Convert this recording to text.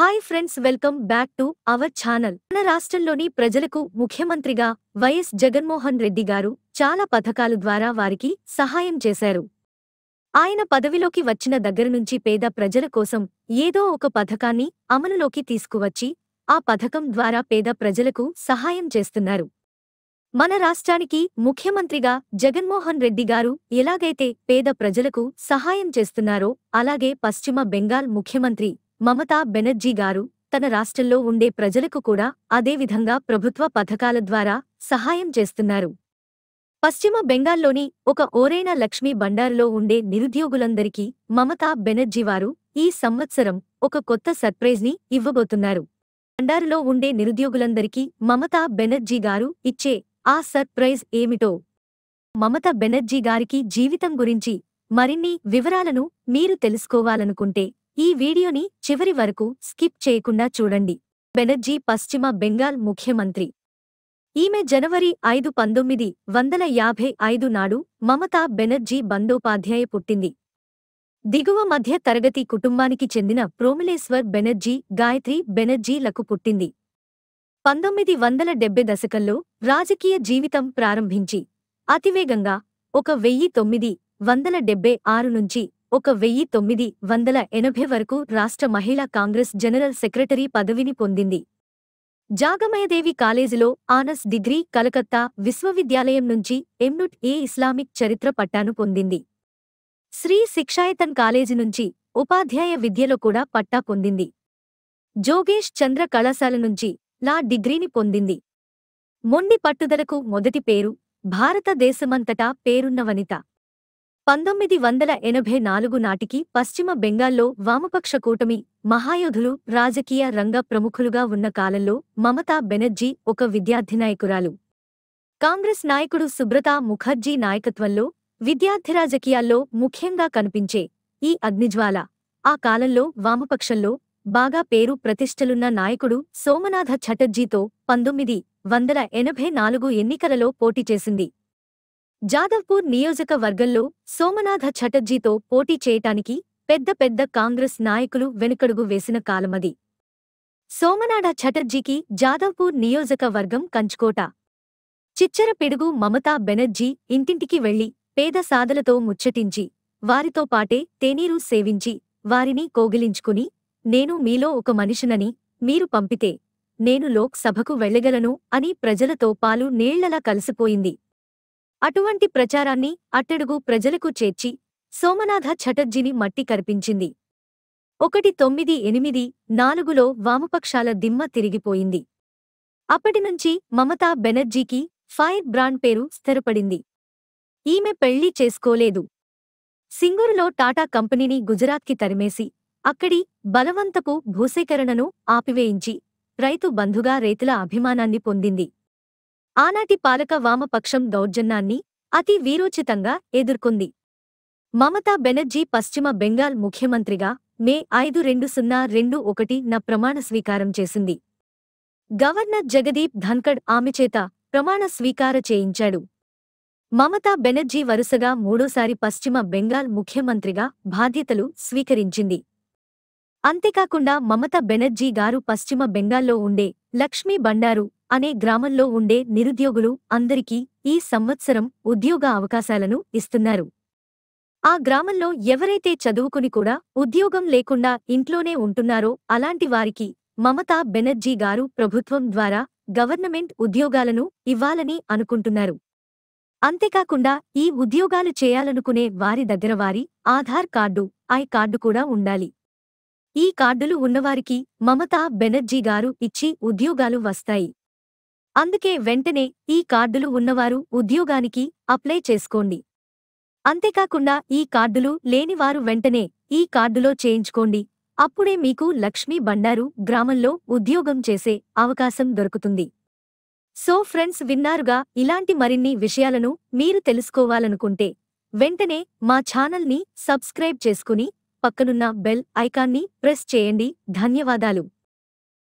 hi friends welcome back to our channel మన రాష్ట్రంలోని ప్రజలకు ముఖ్యమంత్రిగా వైఎస్ జగన్మోహన్ రెడ్డి గారు చాలా పథకాలు ద్వారా వారికి సహాయం చేశారు ఆయన పదవిలోకి వచ్చిన దగ్గర నుంచి పేద ప్రజల కోసం ఏదో ఒక పథకాన్ని అమలులోకి తీసుకువచ్చి ఆ పథకం ద్వారా పేద ప్రజలకు సహాయం చేస్తున్నారు మన రాష్ట్రానికి ముఖ్యమంత్రిగా జగన్మోహన్ రెడ్డి గారు ఎలాగైతే పేద ప్రజలకు సహాయం చేస్తున్నారో అలాగే పశ్చిమ బెంగాల్ ముఖ్యమంత్రి మమతా బెనర్జీ గారు తన రాష్ట్రంలో ఉండే ప్రజలకు కూడా అదేవిధంగా ప్రభుత్వ పథకాల ద్వారా సహాయం చేస్తున్నారు పశ్చిమ బెంగాల్లోని ఒక ఓరైన లక్ష్మీ బండారులో ఉండే నిరుద్యోగులందరికీ మమతా బెనర్జీ వారు ఈ సంవత్సరం ఒక కొత్త సర్ప్రైజ్ని ఇవ్వబోతున్నారు బండారులో ఉండే నిరుద్యోగులందరికీ మమతా బెనర్జీ గారు ఇచ్చే ఆ సర్ప్రైజ్ ఏమిటో మమతా బెనర్జీ గారికి జీవితం గురించి మరిన్ని వివరాలను మీరు తెలుసుకోవాలనుకుంటే ఈ వీడియోని చివరి వరకు స్కిప్ చేయకుండా చూడండి బెనర్జీ పశ్చిమ బెంగాల్ ముఖ్యమంత్రి ఈమె జనవరి ఐదు పంతొమ్మిది వందల యాభై ఐదు నాడు మమతా బెనర్జీ బందోపాధ్యాయ పుట్టింది దిగువ మధ్య తరగతి కుటుంబానికి చెందిన ప్రోమిలేశ్వర్ బెనర్జీ గాయత్రి బెనర్జీలకు పుట్టింది పంతొమ్మిది వందల డెబ్బై దశకంలో రాజకీయ జీవితం ప్రారంభించి అతివేగంగా ఒక వెయ్యి తొమ్మిది వందల డెబ్బై ఆరు నుంచి ఒక వెయ్యి తొమ్మిది వందల ఎనభై వరకు రాష్ట్ర మహిళా కాంగ్రెస్ జనరల్ సెక్రటరీ పదవిని పొందింది జాగమయదేవి కాలేజీలో ఆనస్ డిగ్రీ కలకత్తా విశ్వవిద్యాలయం నుంచి ఎంనుట్ ఏ ఇస్లామిక్ చరిత్ర పట్టాను పొందింది శ్రీ శిక్షాయతన్ కాలేజీ నుంచి ఉపాధ్యాయ విద్యలో కూడా పట్టా పొందింది జోగేష్ చంద్ర కళాశాల నుంచి లా డిగ్రీని పొందింది మొండి పట్టుదలకు మొదటి పేరు భారతదేశమంతటా పేరున్న వనిత పంతొమ్మిది వందల ఎనభై నాలుగు నాటికి పశ్చిమ బెంగాల్లో వామపక్ష కూటమి మహాయోధులు రాజకీయ రంగ ప్రముఖులుగా ఉన్న కాలంలో మమతా బెనర్జీ ఒక విద్యార్థినాయకురాలు కాంగ్రెస్ నాయకుడు సుబ్రతా ముఖర్జీ నాయకత్వంలో విద్యార్థి రాజకీయాల్లో ముఖ్యంగా కనిపించే ఈ అగ్నిజ్వాల ఆ కాలంలో వామపక్షంలో బాగా పేరు ప్రతిష్టలున్న నాయకుడు సోమనాథ ఛటర్జీతో పంతొమ్మిది వందల ఎనభై నాలుగు ఎన్నికలలో పోటీ చేసింది జాదవ్పూర్ నియోజకవర్గంలో సోమనాథ ఛటర్జీతో పోటీ చేయటానికి పెద్ద పెద్ద కాంగ్రెస్ నాయకులు వెనుకడుగు వేసిన కాలమది సోమనాథ ఛటర్జీకి జాదవ్పూర్ నియోజకవర్గం కంచుకోట చిచ్చరపిడుగు మమతా బెనర్జీ ఇంటింటికి వెళ్లి పేద సాధలతో ముచ్చటించి వారితో పాటే తేనీరు సేవించి వారిని కోగిలించుకుని నేను మీలో ఒక మనిషినని మీరు పంపితే నేను లోక్సభకు వెళ్లగలను అని ప్రజలతో పాలు నీళ్లలా కలిసిపోయింది అటువంటి ప్రచారాన్ని అట్టడుగు ప్రజలకు చేర్చి సోమనాథ ఛటర్జీని మట్టి కరిపించింది ఒకటి తొమ్మిది ఎనిమిది నాలుగులో వామపక్షాల దిమ్మ తిరిగిపోయింది అప్పటినుంచి మమతా బెనర్జీకి ఫైర్ బ్రాండ్ పేరు స్థిరపడింది ఈమె పెళ్లి చేసుకోలేదు సింగూరులో టాటా కంపెనీని గుజరాత్కి తరిమేసి అక్కడి బలవంతపు భూసేకరణను ఆపివేయించి రైతు బంధుగా రైతుల అభిమానాన్ని పొందింది ఆనాటి పాలక వామపక్షం దౌర్జన్యాన్ని అతి వీరోచితంగా ఎదుర్కొంది మమతా బెనర్జీ పశ్చిమ బెంగాల్ ముఖ్యమంత్రిగా మే ఐదు రెండు సున్నా రెండు ఒకటి న ప్రమాణ స్వీకారం చేసింది గవర్నర్ జగదీప్ ధన్కడ్ ఆమె చేత ప్రమాణ స్వీకార చేయించాడు మమతా బెనర్జీ వరుసగా మూడోసారి పశ్చిమ బెంగాల్ ముఖ్యమంత్రిగా బాధ్యతలు స్వీకరించింది అంతేకాకుండా మమతా బెనర్జీ గారు పశ్చిమ బెంగాల్లో ఉండే లక్ష్మీ బండారు అనే గ్రామంలో ఉండే నిరుద్యోగులు అందరికీ ఈ సంవత్సరం ఉద్యోగ అవకాశాలను ఇస్తున్నారు ఆ గ్రామంలో ఎవరైతే చదువుకుని కూడా ఉద్యోగం లేకుండా ఇంట్లోనే ఉంటున్నారో అలాంటి వారికి మమతా బెనర్జీ గారు ప్రభుత్వం ద్వారా గవర్నమెంట్ ఉద్యోగాలను ఇవ్వాలని అనుకుంటున్నారు అంతేకాకుండా ఈ ఉద్యోగాలు చేయాలనుకునే వారి దగ్గర వారి ఆధార్ కార్డు ఐ కార్డు కూడా ఉండాలి ఈ కార్డులు ఉన్నవారికి మమతా బెనర్జీ గారు ఇచ్చి ఉద్యోగాలు వస్తాయి అందుకే వెంటనే ఈ కార్డులు ఉన్నవారు ఉద్యోగానికి అప్లై చేసుకోండి అంతేకాకుండా ఈ కార్డులు లేనివారు వెంటనే ఈ కార్డులో చేయించుకోండి అప్పుడే మీకు లక్ష్మీ బండారు గ్రామంలో ఉద్యోగం చేసే అవకాశం దొరుకుతుంది సో ఫ్రెండ్స్ విన్నారుగా ఇలాంటి మరిన్ని విషయాలను మీరు తెలుసుకోవాలనుకుంటే వెంటనే మా ఛానల్ని సబ్స్క్రైబ్ చేసుకుని పక్కనున్న బెల్ ఐకాన్ని ప్రెస్ చేయండి ధన్యవాదాలు